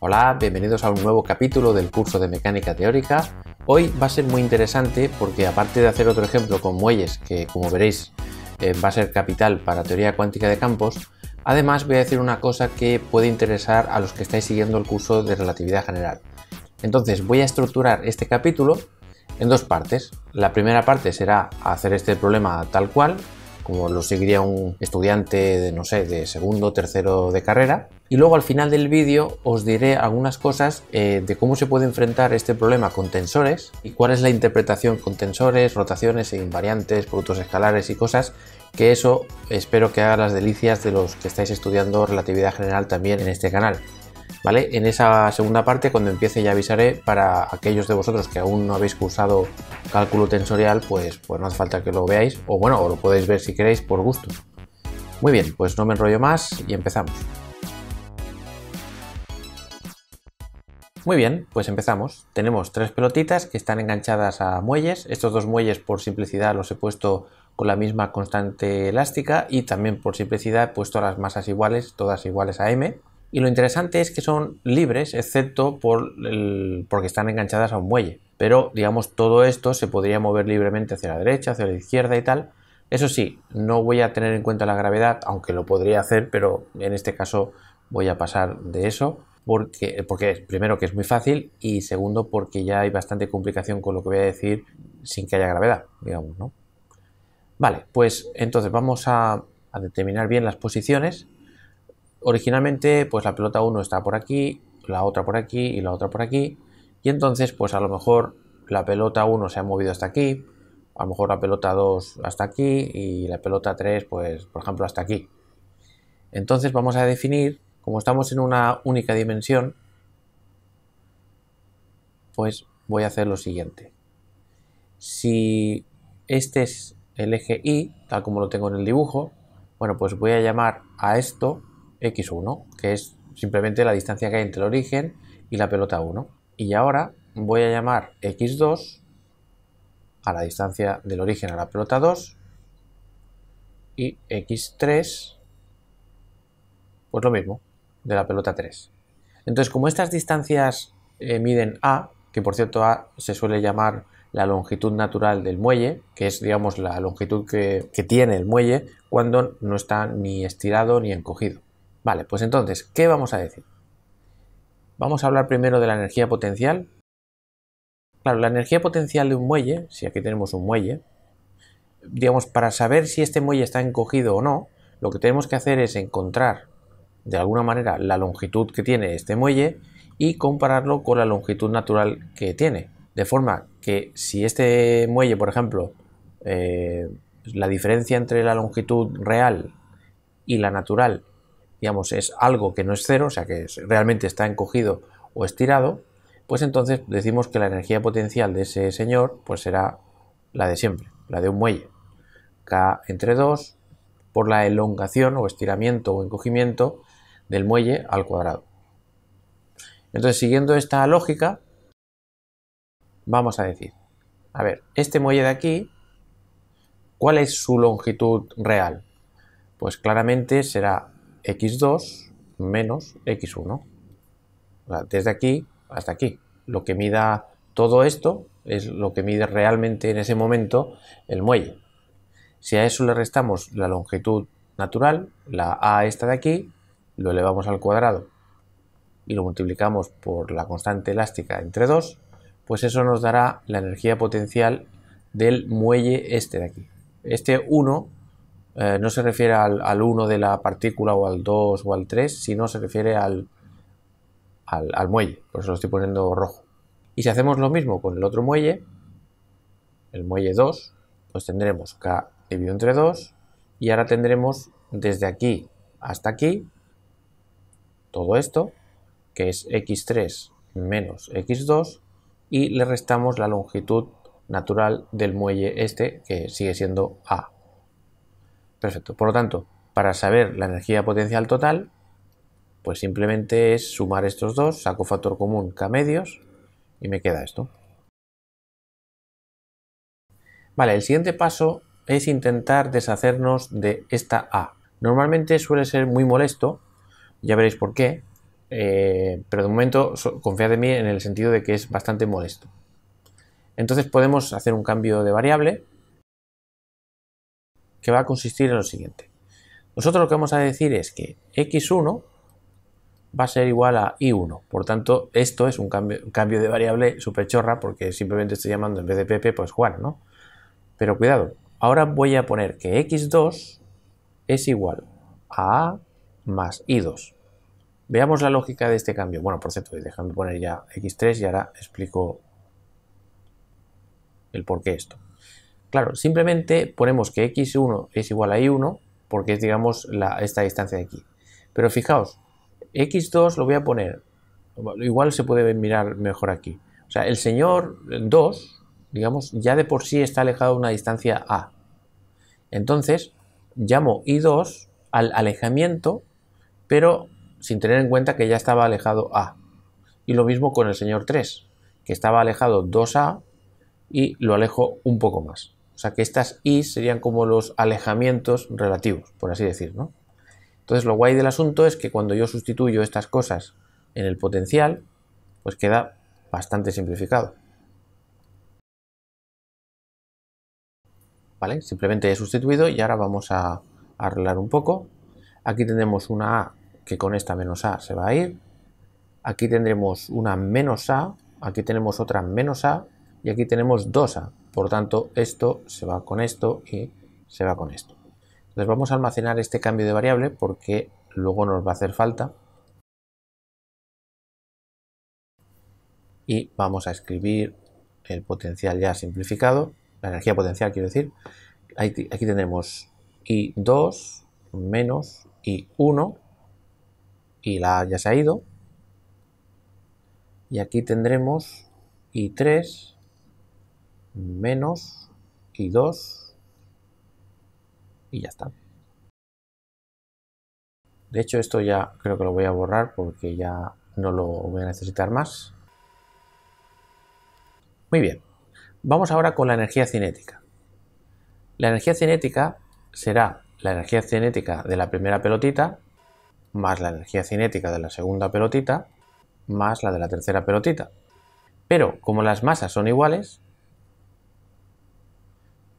Hola, bienvenidos a un nuevo capítulo del curso de mecánica teórica. Hoy va a ser muy interesante porque aparte de hacer otro ejemplo con muelles, que como veréis eh, va a ser capital para teoría cuántica de campos, además voy a decir una cosa que puede interesar a los que estáis siguiendo el curso de relatividad general. Entonces voy a estructurar este capítulo en dos partes. La primera parte será hacer este problema tal cual, como lo seguiría un estudiante de, no sé, de segundo, tercero de carrera. Y luego al final del vídeo os diré algunas cosas eh, de cómo se puede enfrentar este problema con tensores y cuál es la interpretación con tensores, rotaciones e invariantes, productos escalares y cosas, que eso espero que haga las delicias de los que estáis estudiando relatividad general también en este canal. En esa segunda parte, cuando empiece, ya avisaré para aquellos de vosotros que aún no habéis cursado cálculo tensorial, pues, pues no hace falta que lo veáis, o bueno, o lo podéis ver si queréis por gusto. Muy bien, pues no me enrollo más y empezamos. Muy bien, pues empezamos. Tenemos tres pelotitas que están enganchadas a muelles. Estos dos muelles por simplicidad los he puesto con la misma constante elástica y también por simplicidad he puesto las masas iguales, todas iguales a m y lo interesante es que son libres, excepto por el, porque están enganchadas a un muelle. Pero, digamos, todo esto se podría mover libremente hacia la derecha, hacia la izquierda y tal. Eso sí, no voy a tener en cuenta la gravedad, aunque lo podría hacer, pero en este caso voy a pasar de eso. Porque, porque primero que es muy fácil y segundo porque ya hay bastante complicación con lo que voy a decir sin que haya gravedad, digamos, ¿no? Vale, pues entonces vamos a, a determinar bien las posiciones originalmente pues la pelota 1 está por aquí, la otra por aquí y la otra por aquí. Y entonces pues a lo mejor la pelota 1 se ha movido hasta aquí, a lo mejor la pelota 2 hasta aquí y la pelota 3 pues por ejemplo hasta aquí. Entonces vamos a definir, como estamos en una única dimensión, pues voy a hacer lo siguiente. Si este es el eje Y, tal como lo tengo en el dibujo, bueno, pues voy a llamar a esto x1, que es simplemente la distancia que hay entre el origen y la pelota 1. Y ahora voy a llamar x2 a la distancia del origen a la pelota 2 y x3, pues lo mismo, de la pelota 3. Entonces, como estas distancias eh, miden a, que por cierto a se suele llamar la longitud natural del muelle, que es digamos la longitud que tiene el muelle cuando no está ni estirado ni encogido. Vale, pues entonces, ¿qué vamos a decir? Vamos a hablar primero de la energía potencial. Claro, la energía potencial de un muelle, si aquí tenemos un muelle, digamos, para saber si este muelle está encogido o no, lo que tenemos que hacer es encontrar, de alguna manera, la longitud que tiene este muelle y compararlo con la longitud natural que tiene. De forma que si este muelle, por ejemplo, eh, pues la diferencia entre la longitud real y la natural digamos, es algo que no es cero, o sea que realmente está encogido o estirado, pues entonces decimos que la energía potencial de ese señor pues será la de siempre, la de un muelle. K entre 2 por la elongación o estiramiento o encogimiento del muelle al cuadrado. Entonces, siguiendo esta lógica, vamos a decir, a ver, este muelle de aquí, ¿cuál es su longitud real? Pues claramente será x2 menos x1. desde aquí hasta aquí. Lo que mida todo esto es lo que mide realmente en ese momento el muelle. Si a eso le restamos la longitud natural, la a esta de aquí, lo elevamos al cuadrado y lo multiplicamos por la constante elástica entre 2, pues eso nos dará la energía potencial del muelle este de aquí. Este 1 eh, no se refiere al, 1 de la partícula o al 2 o al 3, sino se refiere al, al, al muelle, por eso lo estoy poniendo rojo. Y si hacemos lo mismo con el otro muelle, el muelle 2, pues tendremos K dividido entre 2 y ahora tendremos desde aquí hasta aquí todo esto, que es x3 menos x2 y le restamos la longitud natural del muelle este, que sigue siendo A. Perfecto. Por lo tanto, para saber la energía potencial total, pues simplemente es sumar estos dos, saco factor común K medios y me queda esto. Vale, el siguiente paso es intentar deshacernos de esta A. Normalmente suele ser muy molesto, ya veréis por qué, eh, pero de momento confiad en mí en el sentido de que es bastante molesto. Entonces podemos hacer un cambio de variable, que va a consistir en lo siguiente. Nosotros lo que vamos a decir es que x1 va a ser igual a i1. Por tanto, esto es un cambio, de variable superchorra, porque simplemente estoy llamando en vez de pp, pues Juan, ¿no? Pero cuidado, ahora voy a poner que x2 es igual a a más i2. Veamos la lógica de este cambio. Bueno, por cierto, dejando poner ya x3 y ahora explico el por qué esto. Claro, simplemente ponemos que x1 es igual a y1 porque es, digamos, esta distancia de aquí. Pero fijaos, x2 lo voy a poner, igual se puede mirar mejor aquí. O sea, el señor 2, digamos, ya de por sí está alejado una distancia a. Entonces, llamo y 2 al alejamiento, pero sin tener en cuenta que ya estaba alejado a. Y lo mismo con el señor 3, que estaba alejado 2a y lo alejo un poco más. O sea que estas i serían como los alejamientos relativos, por así decir, Entonces lo guay del asunto es que cuando yo sustituyo estas cosas en el potencial, pues queda bastante simplificado. ¿Vale? Simplemente he sustituido y ahora vamos a arreglar un poco. Aquí tenemos una A que con esta menos A se va a ir. Aquí tendremos una menos A, aquí tenemos otra menos A y aquí tenemos dos a por tanto, esto se va con esto y se va con esto. Entonces vamos a almacenar este cambio de variable porque luego nos va a hacer falta. Y vamos a escribir el potencial ya simplificado, la energía potencial quiero decir. Aquí, tendremos tenemos I2 menos I1 y la A ya se ha ido. Y aquí tendremos I3 menos y 2 y ya está. De hecho esto ya creo que lo voy a borrar porque ya no lo voy a necesitar más. Muy bien, vamos ahora con la energía cinética. La energía cinética será la energía cinética de la primera pelotita más la energía cinética de la segunda pelotita más la de la tercera pelotita. Pero como las masas son iguales,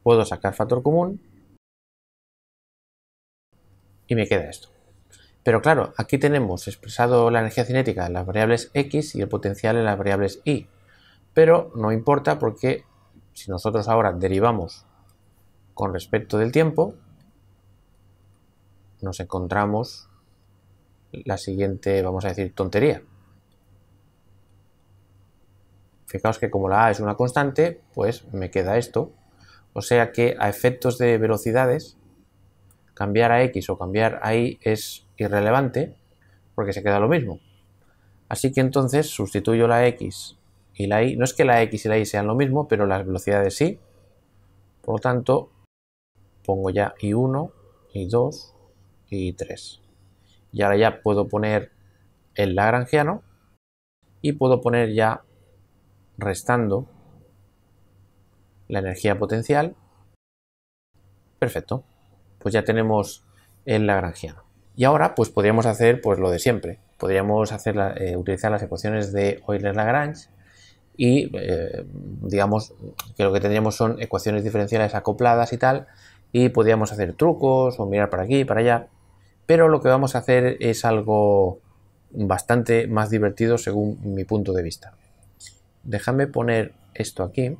puedo sacar factor común y me queda esto. Pero claro, aquí tenemos expresado la energía cinética en las variables x y el potencial en las variables y. Pero no importa porque si nosotros ahora derivamos con respecto del tiempo, nos encontramos la siguiente, vamos a decir, tontería. Fijaos que como la a es una constante, pues me queda esto, o sea que a efectos de velocidades, cambiar a X o cambiar a Y es irrelevante porque se queda lo mismo. Así que entonces sustituyo la X y la Y. No es que la X y la Y sean lo mismo, pero las velocidades sí. Por lo tanto, pongo ya I1, y 2 y I3. Y ahora ya puedo poner el lagrangiano y puedo poner ya restando la energía potencial. Perfecto. Pues ya tenemos el lagrangiano. Y ahora pues podríamos hacer pues lo de siempre. Podríamos hacer, eh, utilizar las ecuaciones de Euler-Lagrange y eh, digamos que lo que tendríamos son ecuaciones diferenciales acopladas y tal y podríamos hacer trucos o mirar para aquí para allá pero lo que vamos a hacer es algo bastante más divertido según mi punto de vista déjame poner esto aquí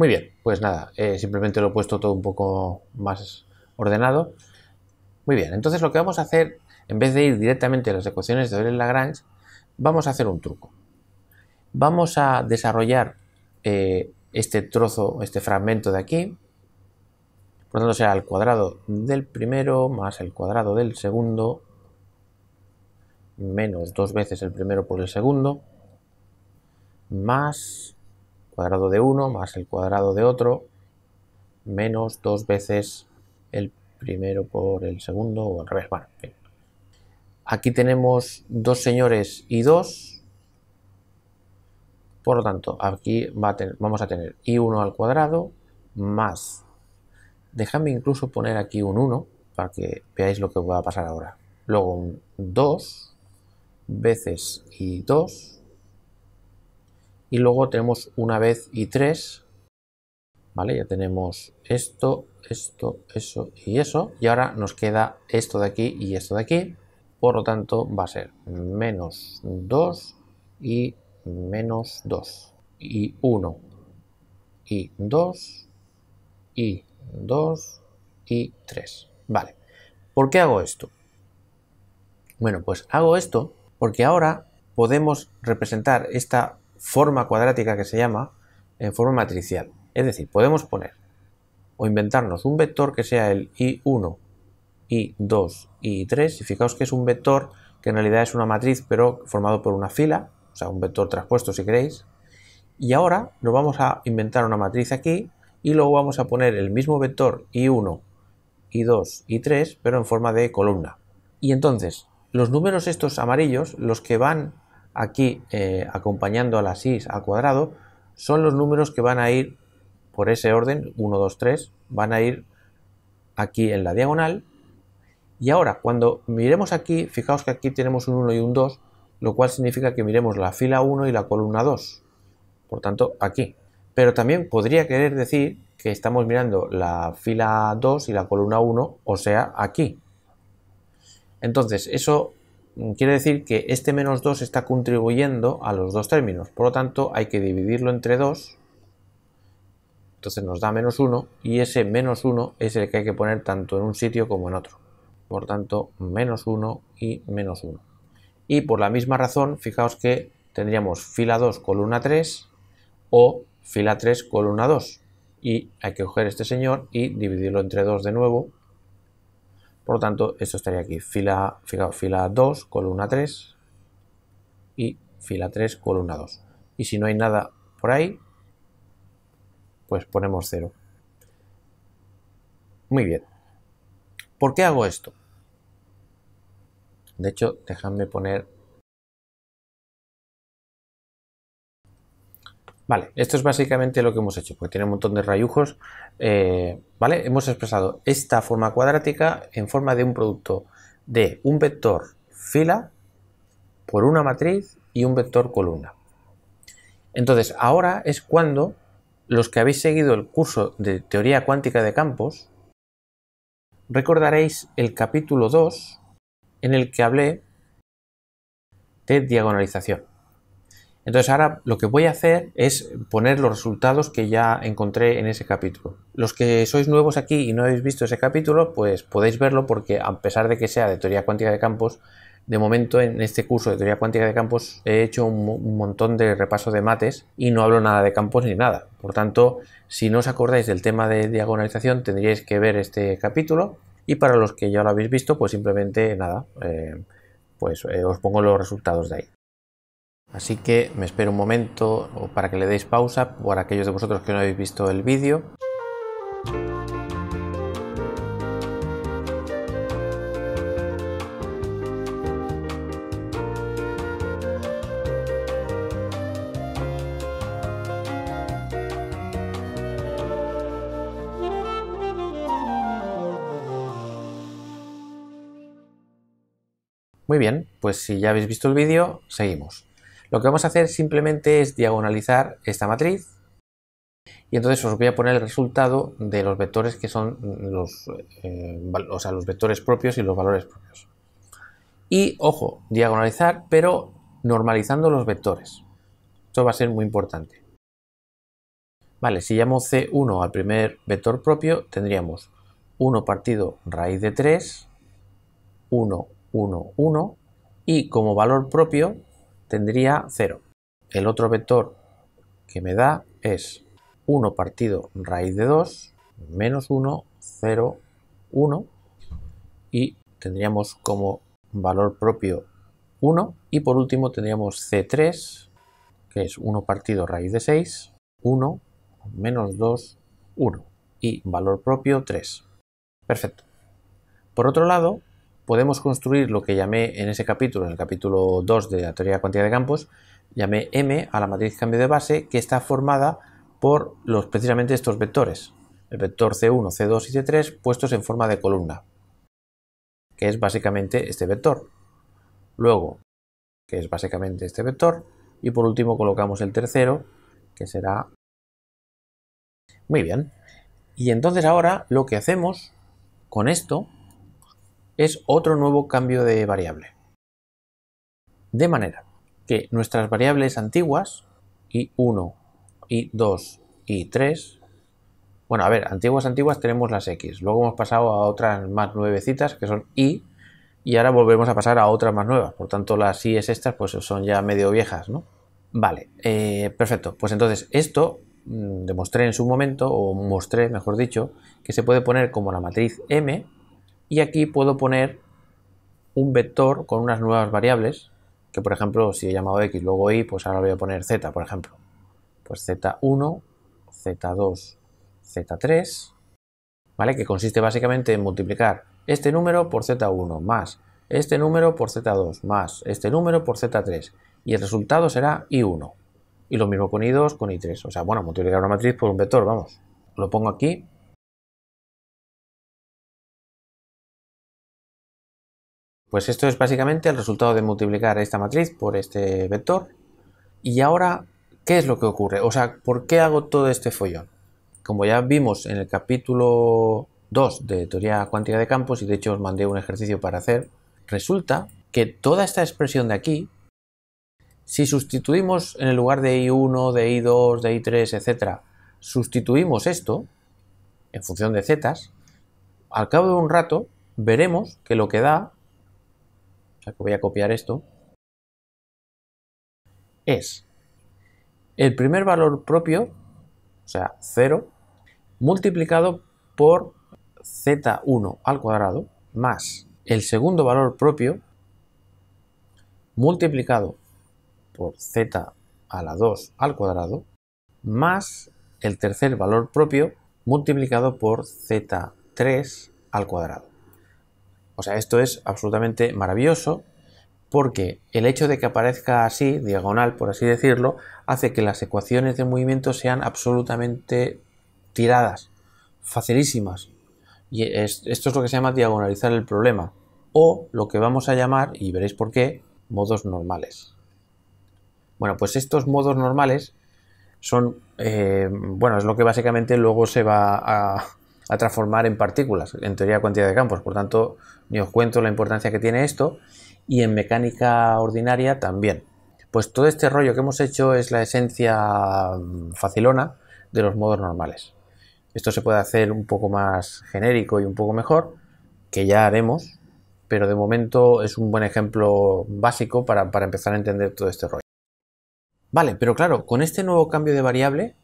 muy bien, pues nada, eh, simplemente lo he puesto todo un poco más ordenado. Muy bien, entonces lo que vamos a hacer, en vez de ir directamente a las ecuaciones de Euler-Lagrange, vamos a hacer un truco. Vamos a desarrollar eh, este trozo, este fragmento de aquí, por lo tanto será el cuadrado del primero más el cuadrado del segundo menos dos veces el primero por el segundo más cuadrado de uno más el cuadrado de otro menos dos veces el primero por el segundo o al revés. Bueno, Aquí tenemos dos señores y dos. Por lo tanto, aquí vamos a tener y 1 al cuadrado más. Déjame incluso poner aquí un 1 para que veáis lo que va a pasar ahora. Luego un 2 veces y 2 y luego tenemos una vez y tres, ¿vale? Ya tenemos esto, esto, eso y eso, y ahora nos queda esto de aquí y esto de aquí, por lo tanto va a ser menos 2 y menos 2, y 1, y 2, y 2, y 3, ¿vale? ¿Por qué hago esto? Bueno, pues hago esto porque ahora podemos representar esta forma cuadrática que se llama en forma matricial. Es decir, podemos poner o inventarnos un vector que sea el I1, I2, I3, y fijaos que es un vector que en realidad es una matriz pero formado por una fila, o sea, un vector traspuesto si queréis. Y ahora nos vamos a inventar una matriz aquí y luego vamos a poner el mismo vector I1, I2, I3, pero en forma de columna. Y entonces, los números estos amarillos, los que van aquí eh, acompañando a la 6 al cuadrado, son los números que van a ir por ese orden, 1, 2, 3, van a ir aquí en la diagonal. Y ahora, cuando miremos aquí, fijaos que aquí tenemos un 1 y un 2, lo cual significa que miremos la fila 1 y la columna 2. Por tanto, aquí. Pero también podría querer decir que estamos mirando la fila 2 y la columna 1, o sea, aquí. Entonces, eso Mm, quiere decir que este menos 2 está contribuyendo a los dos términos. Por lo tanto, hay que dividirlo entre 2. Entonces nos da menos 1 y ese menos 1 es el que hay que poner tanto en un sitio como en otro. Por tanto, menos 1 y menos 1. Y por la misma razón, fijaos que tendríamos fila 2, columna 3 o fila 3, columna 2. Y hay que coger este señor y dividirlo entre 2 de nuevo por lo tanto, esto estaría aquí, fila, fila, fila 2, columna 3 y fila 3, columna 2. Y si no hay nada por ahí, pues ponemos 0. Muy bien. ¿Por qué hago esto? De hecho, déjame poner Vale, esto es básicamente lo que hemos hecho, porque tiene un montón de rayujos. Eh, vale, hemos expresado esta forma cuadrática en forma de un producto de un vector fila por una matriz y un vector columna. Entonces, ahora es cuando los que habéis seguido el curso de teoría cuántica de campos, recordaréis el capítulo 2 en el que hablé de diagonalización. Entonces ahora lo que voy a hacer es poner los resultados que ya encontré en ese capítulo. Los que sois nuevos aquí y no habéis visto ese capítulo, pues podéis verlo porque a pesar de que sea de teoría cuántica de campos, de momento en este curso de teoría cuántica de campos he hecho un, montón de repaso de mates y no hablo nada de campos ni nada. Por tanto, si no os acordáis del tema de diagonalización, tendríais que ver este capítulo y para los que ya lo habéis visto, pues simplemente nada, eh, pues eh, os pongo los resultados de ahí. Así que me espero un momento para que le deis pausa por aquellos de vosotros que no habéis visto el vídeo. Muy bien, pues si ya habéis visto el vídeo, seguimos. Lo que vamos a hacer simplemente es diagonalizar esta matriz y entonces os voy a poner el resultado de los vectores que son los, eh, o sea, los vectores propios y los valores propios. Y ojo, diagonalizar pero normalizando los vectores. Esto va a ser muy importante. Vale, si llamo C1 al primer vector propio, tendríamos 1 partido raíz de 3, 1, 1, 1, y como valor propio tendría 0. El otro vector que me da es 1 partido raíz de 2, menos 1, 0, 1. Y tendríamos como valor propio 1. Y por último tendríamos C3, que es 1 partido raíz de 6, 1, menos 2, 1. Y valor propio 3. Perfecto. Por otro lado, podemos construir lo que llamé en ese capítulo, en el capítulo 2 de la teoría de cuantía de campos, llamé M a la matriz cambio de base que está formada por los, precisamente estos vectores, el vector C1, C2 y C3 puestos en forma de columna, que es básicamente este vector. Luego, que es básicamente este vector, y por último colocamos el tercero, que será... Muy bien. Y entonces ahora lo que hacemos con esto es otro nuevo cambio de variable. De manera que nuestras variables antiguas, y 1 y 2 y 3 bueno, a ver, antiguas antiguas tenemos las x, luego hemos pasado a otras más nuevecitas que son Y, y ahora volvemos a pasar a otras más nuevas, por tanto las i es estas pues son ya medio viejas, ¿no? Vale, eh, perfecto, pues entonces esto mm, demostré en su momento, o mostré, mejor dicho, que se puede poner como la matriz M, y aquí puedo poner un vector con unas nuevas variables, que por ejemplo si he llamado x luego y, pues ahora voy a poner z, por ejemplo. Pues z1, z2, z3, ¿vale? Que consiste básicamente en multiplicar este número por z1 más este número por z2 más este número por z3 y el resultado será y 1 Y lo mismo con i2, con i3. O sea, bueno, multiplicar una matriz por un vector, vamos. Lo pongo aquí Pues esto es básicamente el resultado de multiplicar esta matriz por este vector. Y ahora, ¿qué es lo que ocurre? O sea, ¿por qué hago todo este follón? Como ya vimos en el capítulo 2 de teoría cuántica de campos, y de hecho os mandé un ejercicio para hacer, resulta que toda esta expresión de aquí, si sustituimos en el lugar de i1, de i2, de i3, etcétera, sustituimos esto en función de zetas, al cabo de un rato veremos que lo que da que voy a copiar esto, es el primer valor propio, o sea, 0, multiplicado por z1 al cuadrado más el segundo valor propio multiplicado por z a la 2 al cuadrado más el tercer valor propio multiplicado por z3 al cuadrado. O sea, esto es absolutamente maravilloso porque el hecho de que aparezca así, diagonal por así decirlo, hace que las ecuaciones de movimiento sean absolutamente tiradas, facilísimas. Y esto es lo que se llama diagonalizar el problema. O lo que vamos a llamar, y veréis por qué, modos normales. Bueno, pues estos modos normales son, eh, bueno, es lo que básicamente luego se va a, a transformar en partículas, en teoría cuántica de campos. Por tanto, ni os cuento la importancia que tiene esto y en mecánica ordinaria también. Pues todo este rollo que hemos hecho es la esencia mm, facilona de los modos normales. Esto se puede hacer un poco más genérico y un poco mejor, que ya haremos, pero de momento es un buen ejemplo básico para, para empezar a entender todo este rollo. Vale, pero claro, con este nuevo cambio de variable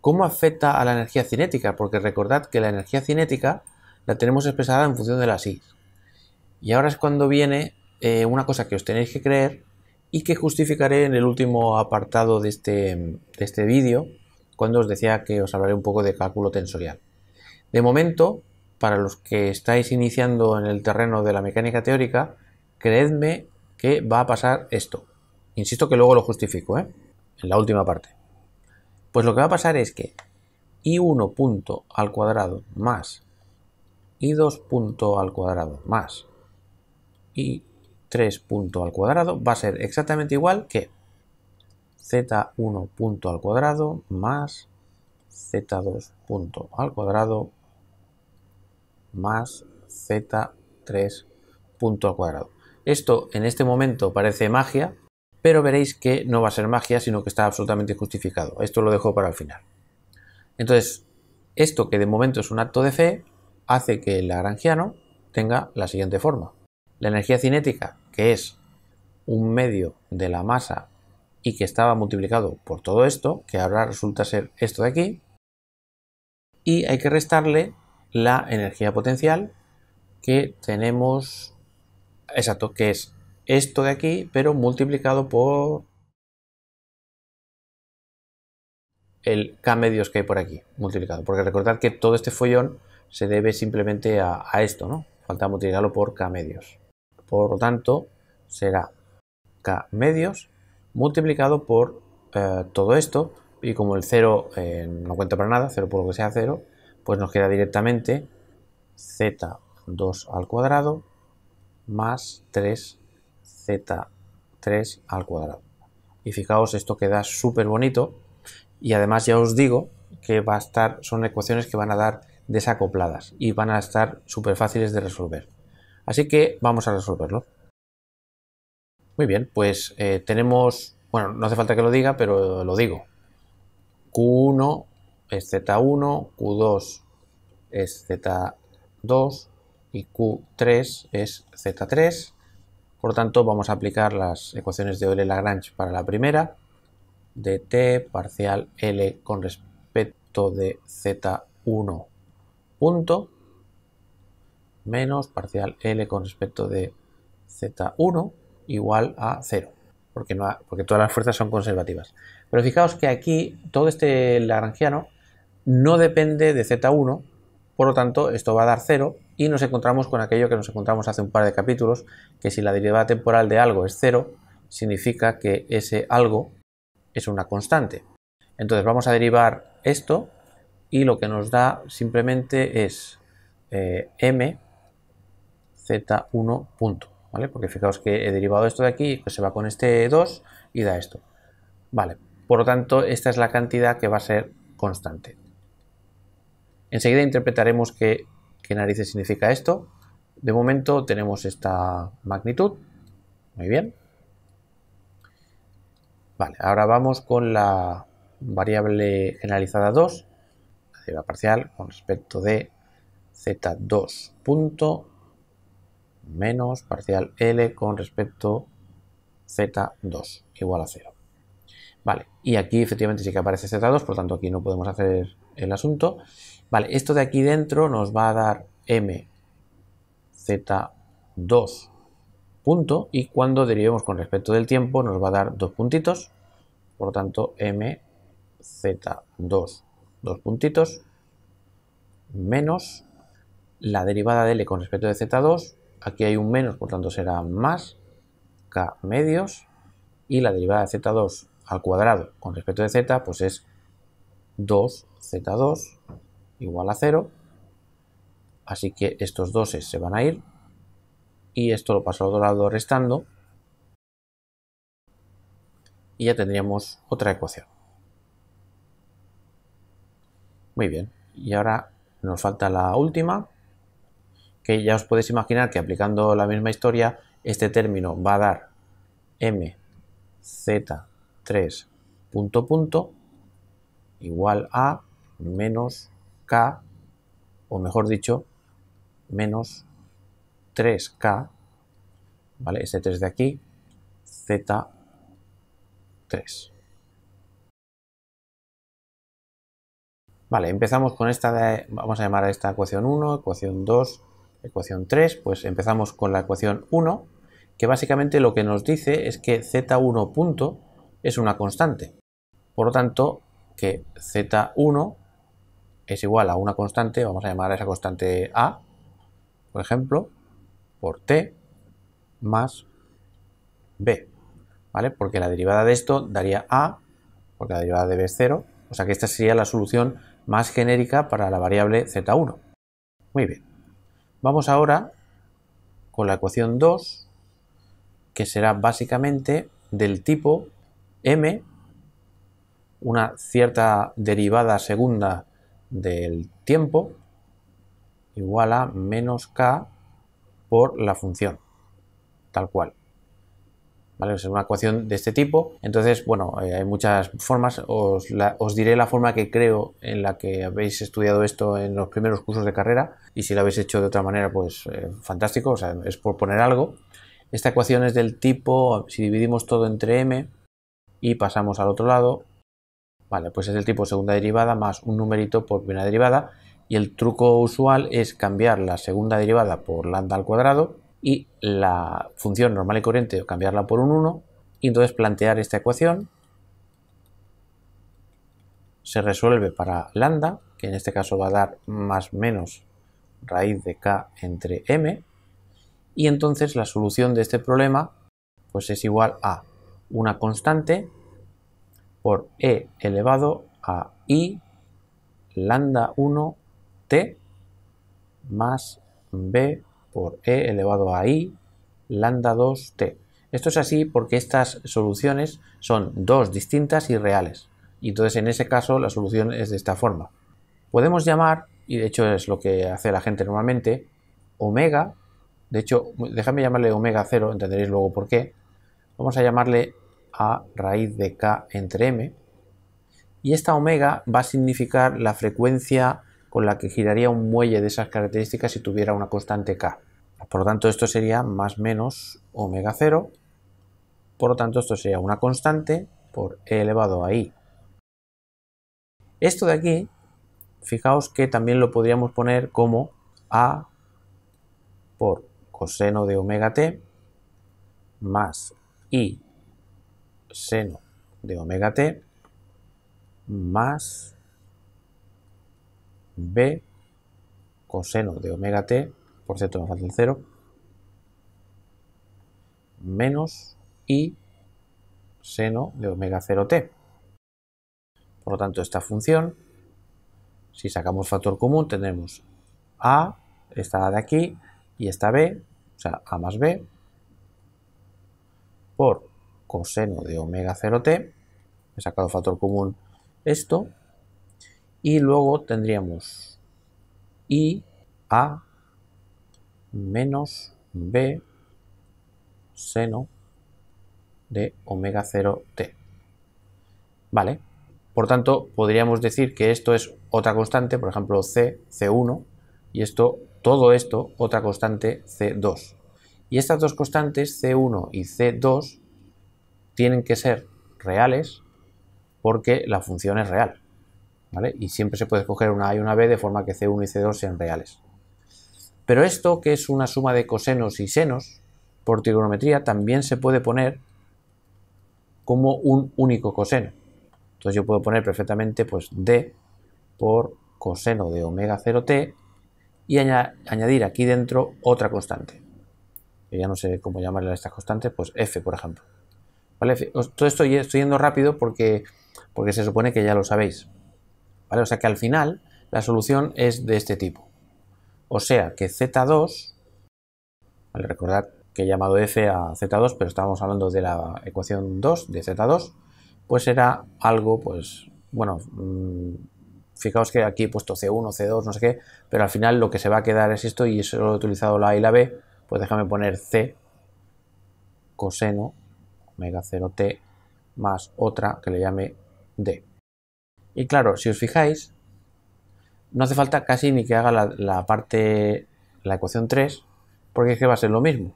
¿Cómo afecta a la energía cinética? Porque recordad que la energía cinética la tenemos expresada en función de la I. Y ahora es cuando viene eh, una cosa que os tenéis que creer y que justificaré en el último apartado de este, de este vídeo, cuando os decía que os hablaré un poco de cálculo tensorial. De momento, para los que estáis iniciando en el terreno de la mecánica teórica, creedme que va a pasar esto. Insisto que luego lo justifico, ¿eh? en la última parte. Pues lo que va a pasar es que i1 punto al cuadrado más i2 punto al cuadrado más i3 punto al cuadrado va a ser exactamente igual que z1 punto al cuadrado más z2 punto al cuadrado más z3 punto al cuadrado. Esto en este momento parece magia, pero veréis que no va a ser magia, sino que está absolutamente justificado. Esto lo dejo para el final. Entonces, esto que de momento es un acto de fe, hace que el lagrangiano tenga la siguiente forma. La energía cinética, que es un medio de la masa y que estaba multiplicado por todo esto, que ahora resulta ser esto de aquí, y hay que restarle la energía potencial que tenemos, exacto, que es esto de aquí, pero multiplicado por el K medios que hay por aquí, multiplicado. Porque recordad que todo este follón se debe simplemente a, esto, ¿no? Falta multiplicarlo por K medios. Por lo tanto, será K medios multiplicado por eh, todo esto. Y como el 0 eh, no cuenta para nada, 0 por lo que sea 0, pues nos queda directamente Z2 al cuadrado más 3 z3 al cuadrado. Y fijaos, esto queda súper bonito y además ya os digo que va a estar, son ecuaciones que van a dar desacopladas y van a estar súper fáciles de resolver. Así que vamos a resolverlo. Muy bien, pues eh, tenemos, bueno, no hace falta que lo diga, pero lo digo. Q1 es Z1, Q2 es Z2 y Q3 es Z3 por lo tanto, vamos a aplicar las ecuaciones de Euler-Lagrange para la primera, dt parcial L con respecto de z1 punto menos parcial L con respecto de z1 igual a 0, porque, no porque todas las fuerzas son conservativas. Pero fijaos que aquí todo este lagrangiano no depende de z1, por lo tanto esto va a dar 0 y nos encontramos con aquello que nos encontramos hace un par de capítulos, que si la derivada temporal de algo es cero, significa que ese algo es una constante. Entonces vamos a derivar esto y lo que nos da simplemente es eh, m z1 punto, ¿vale? Porque fijaos que he derivado esto de aquí, pues se va con este 2 y da esto. Vale, por lo tanto, esta es la cantidad que va a ser constante. Enseguida interpretaremos que ¿Qué narices significa esto? De momento tenemos esta magnitud. Muy bien. Vale, ahora vamos con la variable generalizada 2, la deriva parcial con respecto de z2 punto menos parcial L con respecto Z2 igual a 0. Vale, y aquí efectivamente sí que aparece Z2, por lo tanto aquí no podemos hacer el asunto. Vale, esto de aquí dentro nos va a dar z 2 punto y cuando derivemos con respecto del tiempo nos va a dar dos puntitos, por lo tanto mz2 dos puntitos menos la derivada de L con respecto de Z2, aquí hay un menos, por tanto será más K medios, y la derivada de Z2 al cuadrado con respecto de Z, pues es 2Z2 igual a 0. Así que estos dos se van a ir. Y esto lo paso al otro lado restando. Y ya tendríamos otra ecuación. Muy bien. Y ahora nos falta la última. Que ya os podéis imaginar que aplicando la misma historia, este término va a dar m z3 punto punto igual a menos k, o mejor dicho, menos 3k, ¿vale? Este 3 de aquí, z3. Vale, empezamos con esta, vamos a llamar a esta ecuación 1, ecuación 2, ecuación 3, pues empezamos con la ecuación 1, que básicamente lo que nos dice es que z1 punto es una constante. Por lo tanto, que z1 es igual a una constante, vamos a llamar a esa constante A, por ejemplo, por T más B, ¿vale? Porque la derivada de esto daría A, porque la derivada de B es 0, o sea que esta sería la solución más genérica para la variable Z1. Muy bien. Vamos ahora con la ecuación 2, que será básicamente del tipo M, una cierta derivada segunda del tiempo igual a menos k por la función, tal cual. ¿Vale? Es una ecuación de este tipo. Entonces, bueno, eh, hay muchas formas. Os, diré la forma que creo en la que habéis estudiado esto en los primeros cursos de carrera. Y si lo habéis hecho de otra manera, pues eh, fantástico. O sea, es por poner algo. Esta ecuación es del tipo, si dividimos todo entre m y pasamos al otro lado, Vale, pues es el tipo segunda derivada más un numerito por primera derivada y el truco usual es cambiar la segunda derivada por lambda al cuadrado y la función normal y corriente cambiarla por un 1 y entonces plantear esta ecuación se resuelve para lambda que en este caso va a dar más menos raíz de k entre m y entonces la solución de este problema pues es igual a una constante por e elevado a i lambda 1 t más b por e elevado a i lambda 2 t. Esto es así porque estas soluciones son dos distintas y reales. Y entonces en ese caso la solución es de esta forma. Podemos llamar, y de hecho es lo que hace la gente normalmente, omega, de hecho déjame llamarle omega 0, entenderéis luego por qué, vamos a llamarle a raíz de k entre m. Y esta omega va a significar la frecuencia con la que giraría un muelle de esas características si tuviera una constante k. Por lo tanto, esto sería más menos omega 0. Por lo tanto, esto sería una constante por e elevado a i. Esto de aquí, fijaos que también lo podríamos poner como a por coseno de omega t más i seno de omega t más b coseno de omega t, por cierto, me falta el 0, menos i seno de omega 0 t. Por lo tanto, esta función, si sacamos factor común, tenemos a, esta de aquí, y esta b, o sea, a más b, por coseno de omega 0t, he sacado factor común esto, y luego tendríamos i a menos b seno de omega 0t. ¿Vale? Por tanto, podríamos decir que esto es otra constante, por ejemplo, c, c1, y esto, todo esto, otra constante, c2. Y estas dos constantes, c1 y c2, tienen que ser reales porque la función es real. ¿vale? Y siempre se puede escoger una A y una B de forma que C1 y C2 sean reales. Pero esto, que es una suma de cosenos y senos por trigonometría, también se puede poner como un único coseno. Entonces yo puedo poner perfectamente pues D por coseno de omega 0t y añadir aquí dentro otra constante. ya no sé cómo llamarle a estas constantes, pues f por ejemplo. Todo esto estoy yendo rápido porque, porque se supone que ya lo sabéis. O sea que al final la solución es de este tipo. O sea que Z2, recordad que he llamado F a Z2, pero estábamos hablando de la ecuación 2 de Z2, pues era algo, pues, bueno, mm, fijaos que aquí he puesto C1, C2, no sé qué, pero al final lo que se va a quedar es esto y solo he utilizado la A y la B, pues déjame poner C coseno omega 0t más otra que le llame d. Y claro, si os fijáis, no hace falta casi ni que haga la, parte, la ecuación 3, porque es que va a ser lo mismo.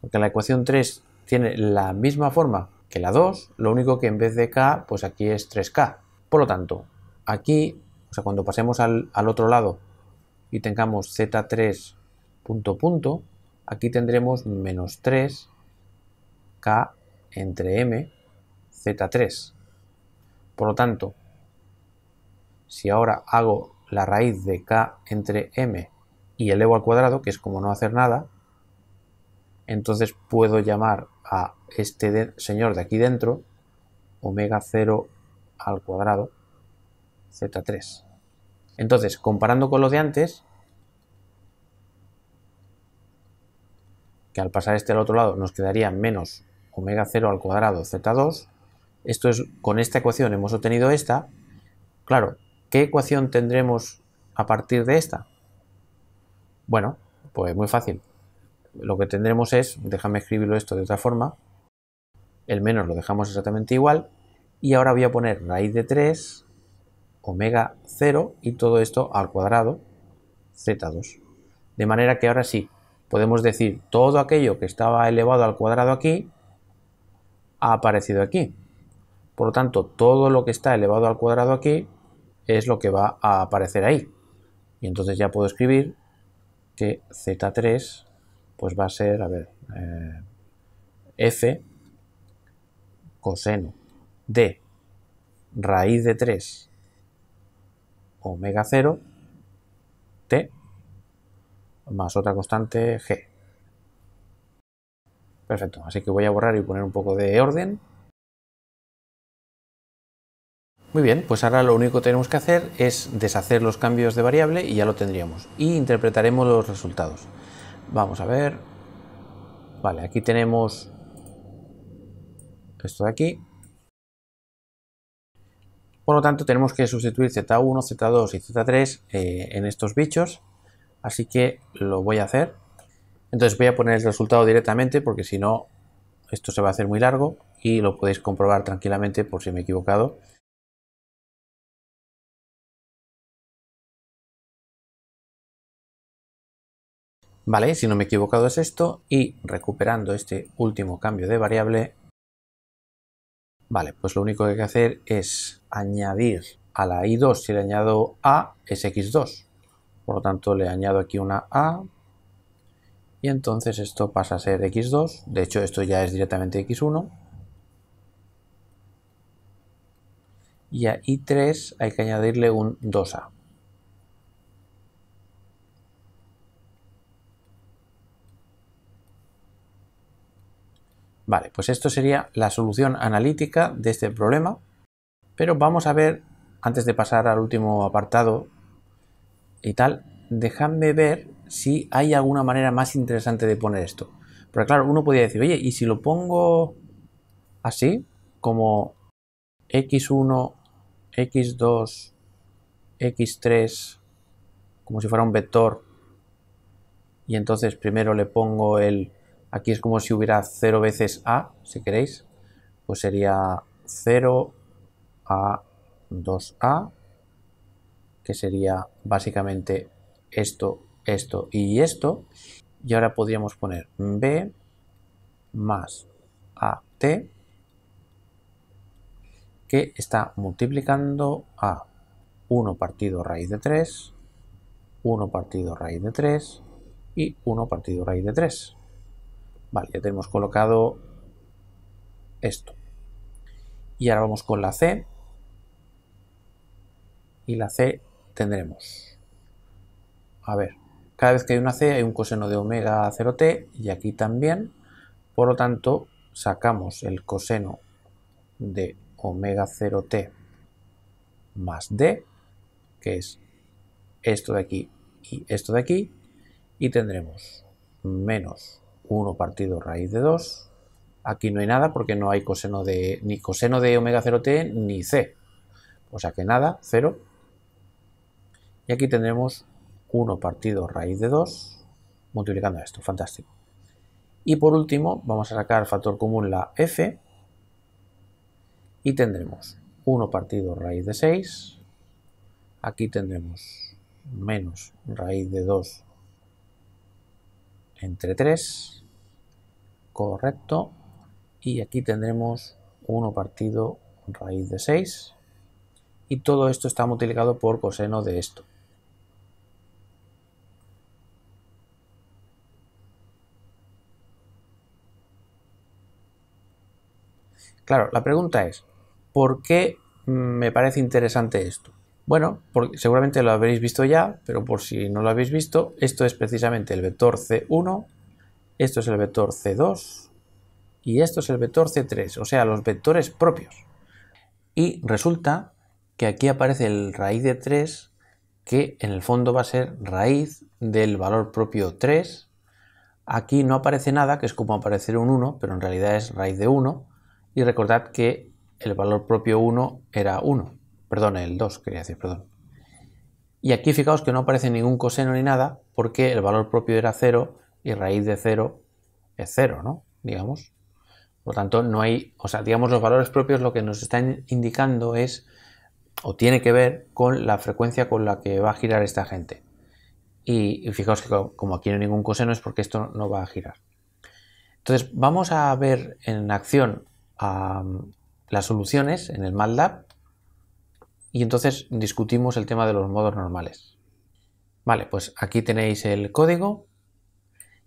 Porque la ecuación 3 tiene la misma forma que la 2, lo único que en vez de k, pues aquí es 3k. Por lo tanto, aquí, o sea, cuando pasemos al, al otro lado y tengamos z3 punto punto, aquí tendremos menos 3 K entre M, Z3. Por lo tanto, si ahora hago la raíz de K entre M y elevo al cuadrado, que es como no hacer nada, entonces puedo llamar a este señor de aquí dentro omega 0 al cuadrado z3. Entonces, comparando con lo de antes, que al pasar este al otro lado nos quedaría menos omega 0 al cuadrado z2. Esto es, con esta ecuación hemos obtenido esta. Claro, ¿qué ecuación tendremos a partir de esta? Bueno, pues muy fácil. Lo que tendremos es, déjame escribirlo esto de otra forma, el menos lo dejamos exactamente igual, y ahora voy a poner raíz de 3, omega 0 y todo esto al cuadrado, z2. De manera que ahora sí, podemos decir todo aquello que estaba elevado al cuadrado aquí, ha aparecido aquí. Por lo tanto, todo lo que está elevado al cuadrado aquí es lo que va a aparecer ahí. Y entonces ya puedo escribir que Z3 pues va a ser, a ver, eh, F coseno de raíz de 3 omega 0 T más otra constante G. Perfecto, así que voy a borrar y poner un poco de orden. Muy bien, pues ahora lo único que tenemos que hacer es deshacer los cambios de variable y ya lo tendríamos. Y interpretaremos los resultados. Vamos a ver. Vale, aquí tenemos esto de aquí. Por lo tanto, tenemos que sustituir Z1, Z2 y Z3 eh, en estos bichos. Así que lo voy a hacer. Entonces voy a poner el resultado directamente porque si no, esto se va a hacer muy largo y lo podéis comprobar tranquilamente por si me he equivocado. Vale, si no me he equivocado es esto y recuperando este último cambio de variable. Vale, pues lo único que hay que hacer es añadir a la i2, si le añado a, es x2. Por lo tanto le añado aquí una a, y entonces esto pasa a ser x2, de hecho esto ya es directamente x1 y a i3 hay que añadirle un 2a. Vale, pues esto sería la solución analítica de este problema, pero vamos a ver, antes de pasar al último apartado y tal, déjame ver si hay alguna manera más interesante de poner esto. Porque claro, uno podría decir, oye, ¿y si lo pongo así? Como x1, x2, x3, como si fuera un vector. Y entonces primero le pongo el... Aquí es como si hubiera 0 veces a, si queréis. Pues sería 0 a 2a, que sería básicamente esto esto y esto. Y ahora podríamos poner B más AT que está multiplicando a 1 partido raíz de 3, 1 partido raíz de 3 y 1 partido raíz de 3. Vale, ya tenemos colocado esto. Y ahora vamos con la C. Y la C tendremos. A ver, cada vez que hay una C hay un coseno de omega 0t y aquí también. Por lo tanto, sacamos el coseno de omega 0t más d, que es esto de aquí y esto de aquí, y tendremos menos 1 partido raíz de 2. Aquí no hay nada porque no hay coseno de ni coseno de omega 0t ni c. O sea que nada, 0. Y aquí tendremos 1 partido raíz de 2, multiplicando esto, fantástico. Y por último, vamos a sacar factor común la f y tendremos 1 partido raíz de 6, aquí tendremos menos raíz de 2 entre 3, correcto, y aquí tendremos 1 partido raíz de 6, y todo esto está multiplicado por coseno de esto. Claro, la pregunta es, ¿por qué me parece interesante esto? Bueno, seguramente lo habréis visto ya, pero por si no lo habéis visto, esto es precisamente el vector C1, esto es el vector C2 y esto es el vector C3, o sea, los vectores propios. Y resulta que aquí aparece el raíz de 3, que en el fondo va a ser raíz del valor propio 3. Aquí no aparece nada, que es como aparecer un 1, pero en realidad es raíz de 1. Y recordad que el valor propio 1 era 1, perdón, el 2, quería decir, perdón. Y aquí fijaos que no aparece ningún coseno ni nada, porque el valor propio era 0 y raíz de 0 es 0, ¿no? Digamos. Por lo tanto, no hay, o sea, digamos, los valores propios lo que nos están indicando es, o tiene que ver con la frecuencia con la que va a girar esta gente. Y, fijaos que como aquí no hay ningún coseno es porque esto no va a girar. Entonces, vamos a ver en acción Mm, las soluciones en el MATLAB y entonces discutimos el tema de los modos normales. Vale, pues aquí tenéis el código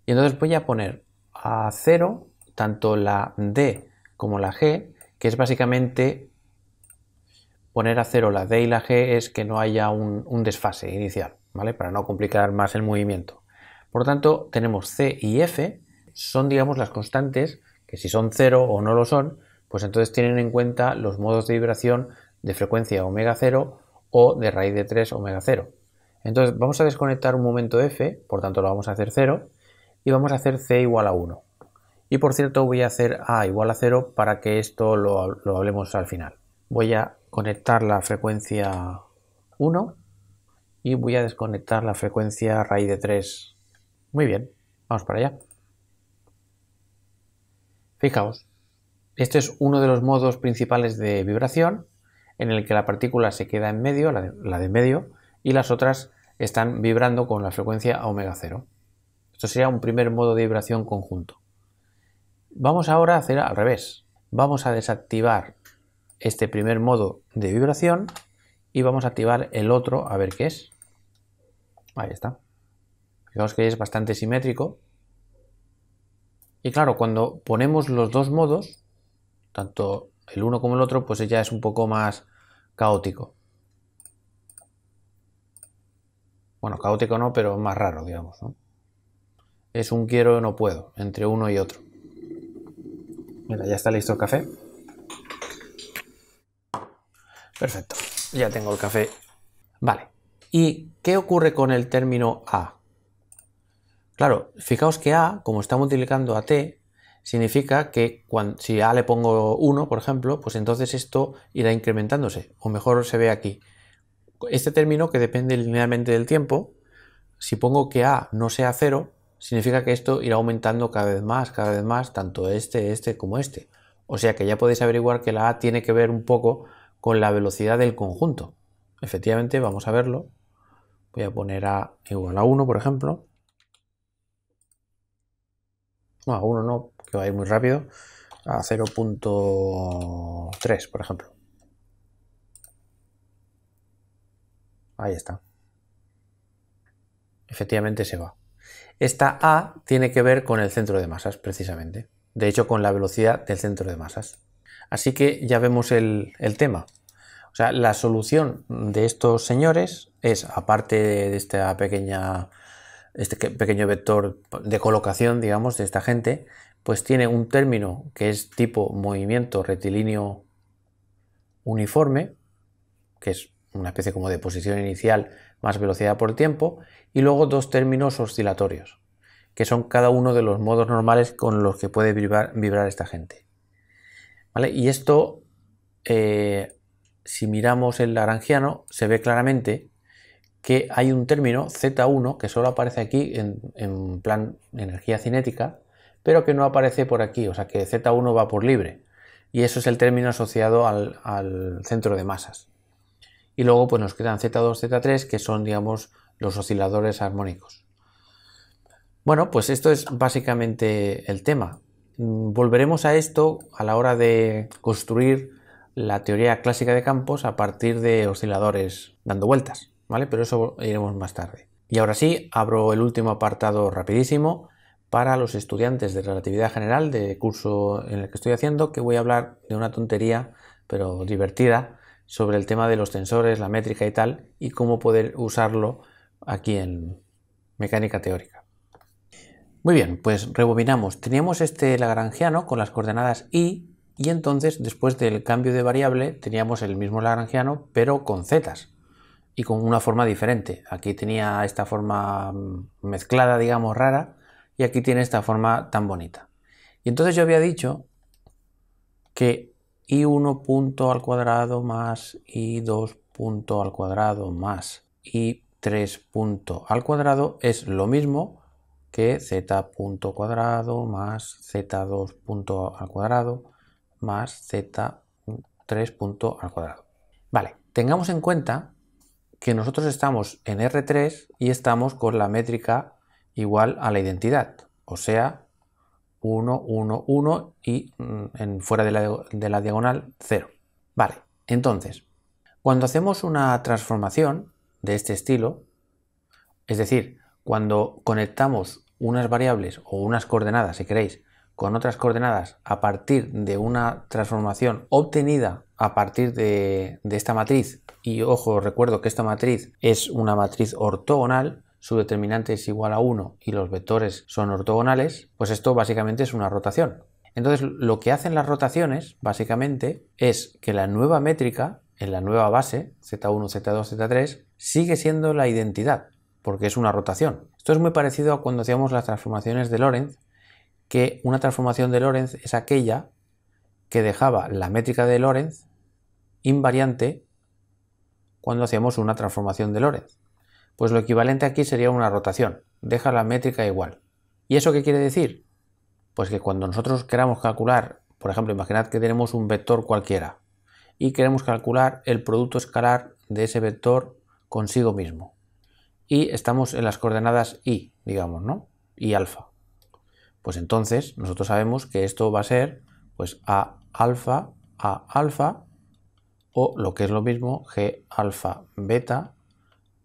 y entonces voy a poner a cero tanto la D como la G, que es básicamente poner a cero la D y la G es que no haya un, un desfase inicial, ¿vale? Para no complicar más el movimiento. Por lo tanto, tenemos C y F, son digamos las constantes, que si son cero o no lo son, pues entonces tienen en cuenta los modos de vibración de frecuencia omega 0 o de raíz de 3 omega 0. Entonces vamos a desconectar un momento f, por tanto lo vamos a hacer 0, y vamos a hacer c igual a 1. Y por cierto voy a hacer a igual a 0 para que esto lo, hablemos al final. Voy a conectar la frecuencia 1 y voy a desconectar la frecuencia raíz de 3. Muy bien, vamos para allá. Fijaos, este es uno de los modos principales de vibración en el que la partícula se queda en medio, la de, medio, y las otras están vibrando con la frecuencia omega 0. Esto sería un primer modo de vibración conjunto. Vamos ahora a hacer al revés. Vamos a desactivar este primer modo de vibración y vamos a activar el otro a ver qué es. Ahí está. Fijaos que es bastante simétrico. Y claro, cuando ponemos los dos modos, tanto el uno como el otro, pues ya es un poco más caótico. Bueno, caótico no, pero más raro, digamos. Es un quiero no puedo entre uno y otro. Mira, ya está listo el café. Perfecto, ya tengo el café. Vale, ¿y qué ocurre con el término A? Claro, fijaos que A, como está multiplicando a T, significa que cuando, si A le pongo 1, por ejemplo, pues entonces esto irá incrementándose, o mejor se ve aquí. Este término que depende linealmente del tiempo, si pongo que A no sea 0, significa que esto irá aumentando cada vez más, cada vez más, tanto este, este como este. O sea que ya podéis averiguar que la A tiene que ver un poco con la velocidad del conjunto. Efectivamente, vamos a verlo. Voy a poner A igual a 1, por ejemplo. No, a 1 no, va a ir muy rápido, a 0.3, por ejemplo. Ahí está. Efectivamente se va. Esta A tiene que ver con el centro de masas, precisamente. De hecho, con la velocidad del centro de masas. Así que ya vemos el, el tema. O sea, la solución de estos señores es, aparte de esta pequeña, este pequeño vector de colocación, digamos, de esta gente, pues tiene un término que es tipo movimiento rectilíneo uniforme, que es una especie como de posición inicial más velocidad por tiempo, y luego dos términos oscilatorios, que son cada uno de los modos normales con los que puede vibrar, esta gente. ¿Vale? Y esto, eh, si miramos el laranjiano, se ve claramente que hay un término Z1 que solo aparece aquí en, en plan energía cinética, pero que no aparece por aquí, o sea que Z1 va por libre. Y eso es el término asociado al, centro de masas. Y luego pues nos quedan Z2, Z3, que son, digamos, los osciladores armónicos. Bueno, pues esto es básicamente el tema. Mm, volveremos a esto a la hora de construir la teoría clásica de campos a partir de osciladores dando vueltas, ¿vale? Pero eso iremos más tarde. Y ahora sí, abro el último apartado rapidísimo para los estudiantes de relatividad general de curso en el que estoy haciendo, que voy a hablar de una tontería, pero divertida, sobre el tema de los tensores, la métrica y tal, y cómo poder usarlo aquí en mecánica teórica. Muy bien, pues rebobinamos. Teníamos este lagrangiano con las coordenadas y, y entonces después del cambio de variable teníamos el mismo lagrangiano, pero con zetas y con una forma diferente. Aquí tenía esta forma mm, mezclada, digamos, rara, y aquí tiene esta forma tan bonita. Y entonces yo había dicho que i1 punto al cuadrado más i2 punto al cuadrado más i3 punto al cuadrado es lo mismo que z punto cuadrado más z2 punto al cuadrado más z3 punto al cuadrado. Vale, tengamos en cuenta que nosotros estamos en R3 y estamos con la métrica igual a la identidad, o sea, 1, 1, 1 y mm, fuera de la, diagonal 0. Vale, entonces, cuando hacemos una transformación de este estilo, es decir, cuando conectamos unas variables o unas coordenadas, si queréis, con otras coordenadas a partir de una transformación obtenida a partir de, esta matriz. Y ojo, recuerdo que esta matriz es una matriz ortogonal su determinante es igual a 1 y los vectores son ortogonales, pues esto básicamente es una rotación. Entonces, lo que hacen las rotaciones, básicamente, es que la nueva métrica, en la nueva base, Z1, Z2, Z3, sigue siendo la identidad, porque es una rotación. Esto es muy parecido a cuando hacíamos las transformaciones de Lorentz, que una transformación de Lorentz es aquella que dejaba la métrica de Lorentz invariante cuando hacíamos una transformación de Lorentz. Pues lo equivalente aquí sería una rotación. Deja la métrica igual. ¿Y eso qué quiere decir? Pues que cuando nosotros queramos calcular, por ejemplo, imaginad que tenemos un vector cualquiera y queremos calcular el producto escalar de ese vector consigo mismo. Y estamos en las coordenadas y, digamos, ¿no? Y alfa. Pues entonces nosotros sabemos que esto va a ser pues a alfa, a alfa o lo que es lo mismo, g alfa beta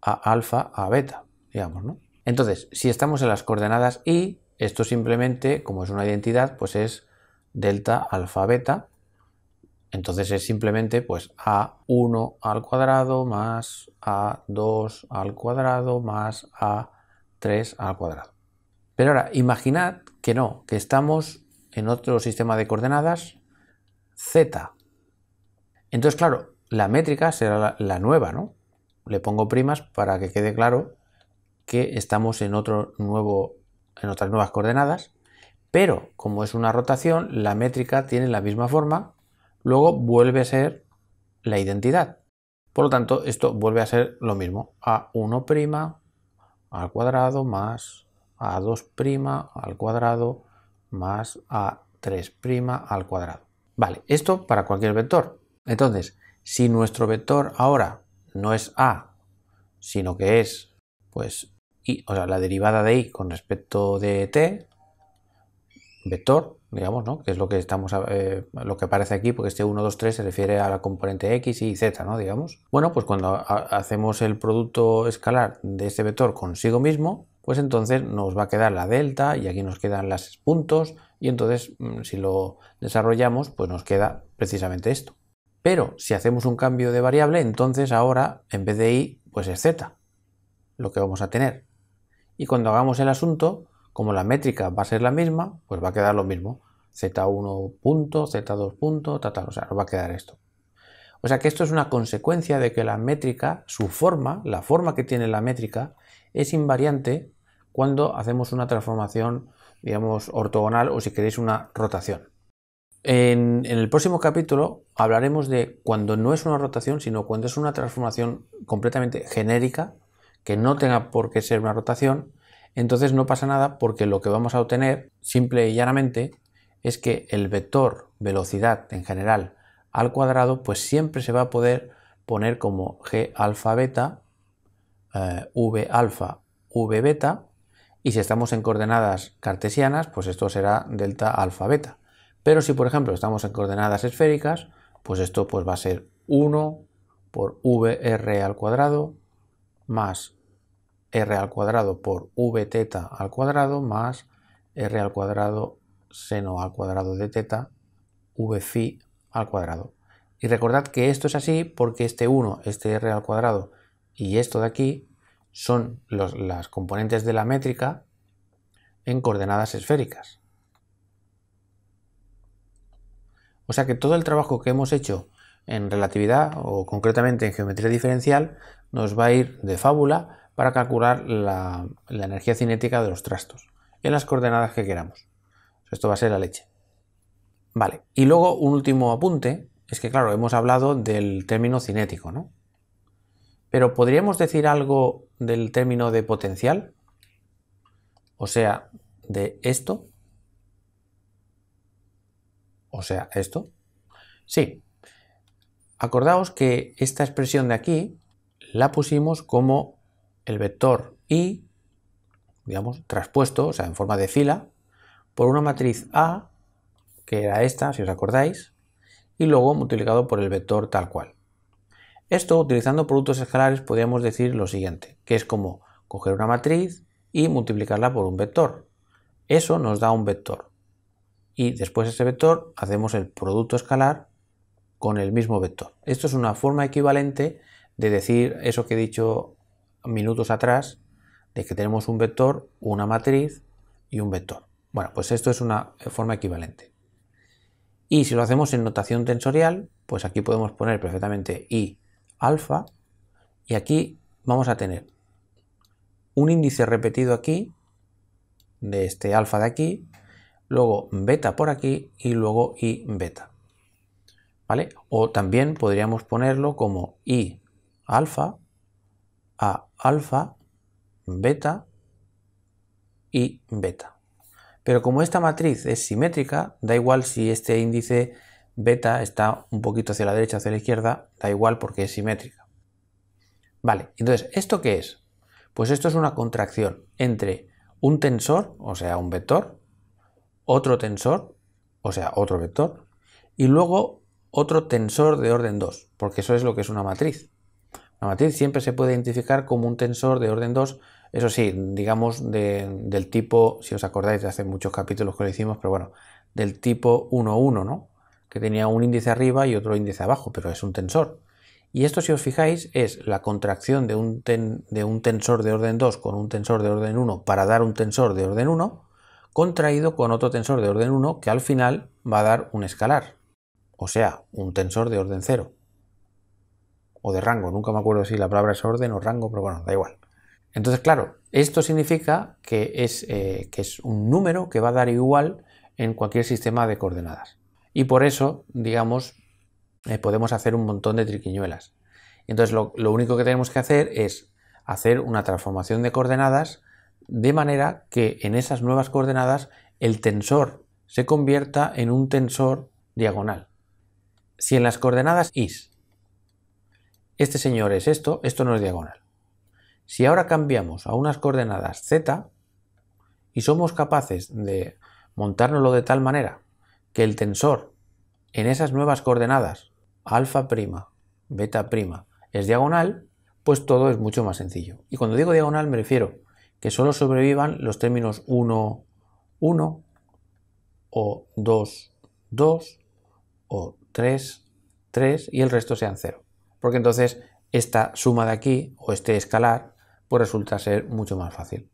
a alfa a beta, digamos, ¿no? Entonces, si estamos en las coordenadas y, esto simplemente, como es una identidad, pues es delta alfa beta, entonces es simplemente pues a1 al cuadrado más a2 al cuadrado más a3 al cuadrado. Pero ahora, imaginad que no, que estamos en otro sistema de coordenadas z. Entonces, claro, la métrica será la, la nueva, ¿no? le pongo primas para que quede claro que estamos en, otro nuevo, en otras nuevas coordenadas, pero como es una rotación, la métrica tiene la misma forma, luego vuelve a ser la identidad. Por lo tanto, esto vuelve a ser lo mismo, a1' al cuadrado más a2' al cuadrado más a3' al cuadrado. Vale, esto para cualquier vector. Entonces, si nuestro vector ahora no es a, sino que es, pues, Y, o sea, la derivada de y con respecto de t, vector, digamos, ¿no? Que es lo que estamos, eh, lo que aparece aquí, porque este 1, 2, 3 se refiere a la componente x y z, ¿no? Digamos. Bueno, pues cuando hacemos el producto escalar de este vector consigo mismo, pues entonces nos va a quedar la delta y aquí nos quedan las puntos y entonces mm, si lo desarrollamos, pues nos queda precisamente esto. Pero si hacemos un cambio de variable, entonces ahora en vez de y, pues es z lo que vamos a tener. Y cuando hagamos el asunto, como la métrica va a ser la misma, pues va a quedar lo mismo. Z1 punto, Z2 punto, tal, o sea, nos va a quedar esto. O sea que esto es una consecuencia de que la métrica, su forma, la forma que tiene la métrica, es invariante cuando hacemos una transformación, digamos, ortogonal o si queréis una rotación. En, el próximo capítulo hablaremos de cuando no es una rotación, sino cuando es una transformación completamente genérica, que no tenga por qué ser una rotación, entonces no pasa nada porque lo que vamos a obtener, simple y llanamente, es que el vector velocidad en general al cuadrado, pues siempre se va a poder poner como g alfa beta, eh, v alfa, v beta, y si estamos en coordenadas cartesianas, pues esto será delta alfa beta. Pero si, por ejemplo, estamos en coordenadas esféricas, pues esto pues, va a ser 1 por VR al cuadrado más R al cuadrado por V al cuadrado más R al cuadrado seno al cuadrado de teta V al cuadrado. Y recordad que esto es así porque este 1, este R al cuadrado y esto de aquí son las componentes de la métrica en coordenadas esféricas. O sea que todo el trabajo que hemos hecho en relatividad o concretamente en geometría diferencial nos va a ir de fábula para calcular la, energía cinética de los trastos en las coordenadas que queramos. Esto va a ser la leche. Vale, y luego un último apunte, es que claro, hemos hablado del término cinético, ¿no? Pero ¿podríamos decir algo del término de potencial? O sea, de esto o sea, esto. Sí. Acordaos que esta expresión de aquí la pusimos como el vector i, digamos, traspuesto, o sea, en forma de fila, por una matriz A, que era esta, si os acordáis, y luego multiplicado por el vector tal cual. Esto, utilizando productos escalares, podríamos decir lo siguiente, que es como coger una matriz y multiplicarla por un vector. Eso nos da un vector y después ese vector hacemos el producto escalar con el mismo vector. Esto es una forma equivalente de decir eso que he dicho minutos atrás, de que tenemos un vector, una matriz y un vector. Bueno, pues esto es una forma equivalente. Y si lo hacemos en notación tensorial, pues aquí podemos poner perfectamente i alfa y aquí vamos a tener un índice repetido aquí, de este alfa de aquí, luego beta por aquí y luego I beta. ¿Vale? O también podríamos ponerlo como I alfa, A alfa, beta y beta. Pero como esta matriz es simétrica, da igual si este índice beta está un poquito hacia la derecha hacia la izquierda, da igual porque es simétrica. Vale, entonces, ¿esto qué es? Pues esto es una contracción entre un tensor, o sea, un vector, otro tensor, o sea, otro vector, y luego otro tensor de orden 2, porque eso es lo que es una matriz. La matriz siempre se puede identificar como un tensor de orden 2, eso sí, digamos del tipo, si os acordáis de hace muchos capítulos que lo hicimos, pero bueno, del tipo 1, 1, ¿no? Que tenía un índice arriba y otro índice abajo, pero es un tensor. Y esto, si os fijáis, es la contracción de un, de un tensor de orden 2 con un tensor de orden 1 para dar un tensor de orden 1, contraído con otro tensor de orden 1 que al final va a dar un escalar, o sea, un tensor de orden 0 o de rango, nunca me acuerdo si la palabra es orden o rango, pero bueno, da igual. Entonces, claro, esto significa que es, eh, que es un número que va a dar igual en cualquier sistema de coordenadas. Y por eso, digamos, eh, podemos hacer un montón de triquiñuelas. Entonces, lo único que tenemos que hacer es hacer una transformación de coordenadas de manera que en esas nuevas coordenadas el tensor se convierta en un tensor diagonal. Si en las coordenadas is este señor es esto, esto no es diagonal. Si ahora cambiamos a unas coordenadas z y somos capaces de montárnoslo de tal manera que el tensor en esas nuevas coordenadas alfa prima, beta prima es diagonal, pues todo es mucho más sencillo. Y cuando digo diagonal me refiero que solo sobrevivan los términos 1, 1 o 2, 2 o 3, 3 y el resto sean 0. Porque entonces esta suma de aquí o este escalar pues resulta ser mucho más fácil.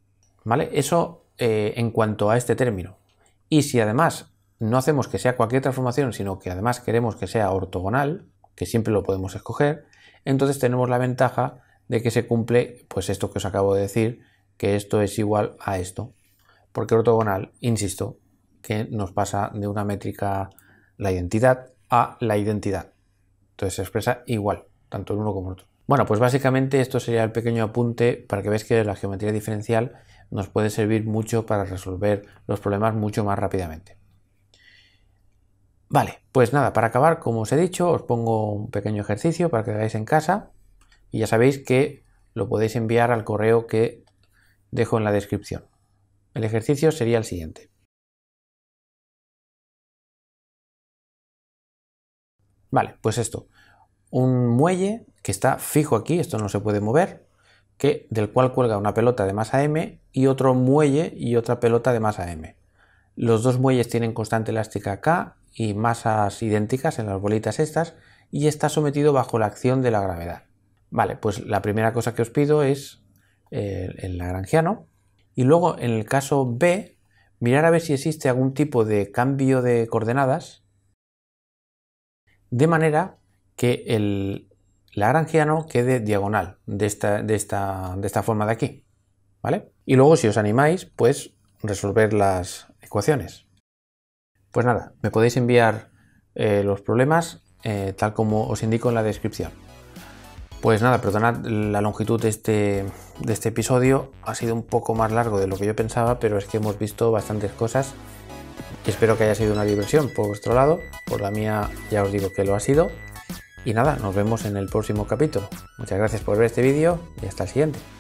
¿Vale? Eso eh, en cuanto a este término. Y si además no hacemos que sea cualquier transformación, sino que además queremos que sea ortogonal, que siempre lo podemos escoger, entonces tenemos la ventaja de que se cumple pues esto que os acabo de decir, que esto es igual a esto. Porque ortogonal, insisto, que nos pasa de una métrica la identidad a la identidad. Entonces se expresa igual, tanto el uno como el otro. Bueno, pues básicamente esto sería el pequeño apunte para que veáis que la geometría diferencial nos puede servir mucho para resolver los problemas mucho más rápidamente. Vale, pues nada, para acabar, como os he dicho, os pongo un pequeño ejercicio para que lo hagáis en casa y ya sabéis que lo podéis enviar al correo que dejo en la descripción. El ejercicio sería el siguiente. Vale, pues esto. Un muelle que está fijo aquí, esto no se puede mover, que, del cual cuelga una pelota de masa m y otro muelle y otra pelota de masa m. Los dos muelles tienen constante elástica K y masas idénticas en las bolitas estas y está sometido bajo la acción de la gravedad. Vale, pues la primera cosa que os pido es el lagrangiano. Y luego, en el caso B, mirar a ver si existe algún tipo de cambio de coordenadas, de manera que el lagrangiano quede diagonal de esta, forma de aquí. ¿Vale? Y luego, si os animáis, pues resolver las ecuaciones. Pues nada, me podéis enviar eh, los problemas eh, tal como os indico en la descripción. Pues nada, perdonad la longitud de este, de este episodio, ha sido un poco más largo de lo que yo pensaba, pero es que hemos visto bastantes cosas. Espero que haya sido una diversión por vuestro lado, por la mía ya os digo que lo ha sido. Y nada, nos vemos en el próximo capítulo. Muchas gracias por ver este vídeo y hasta el siguiente.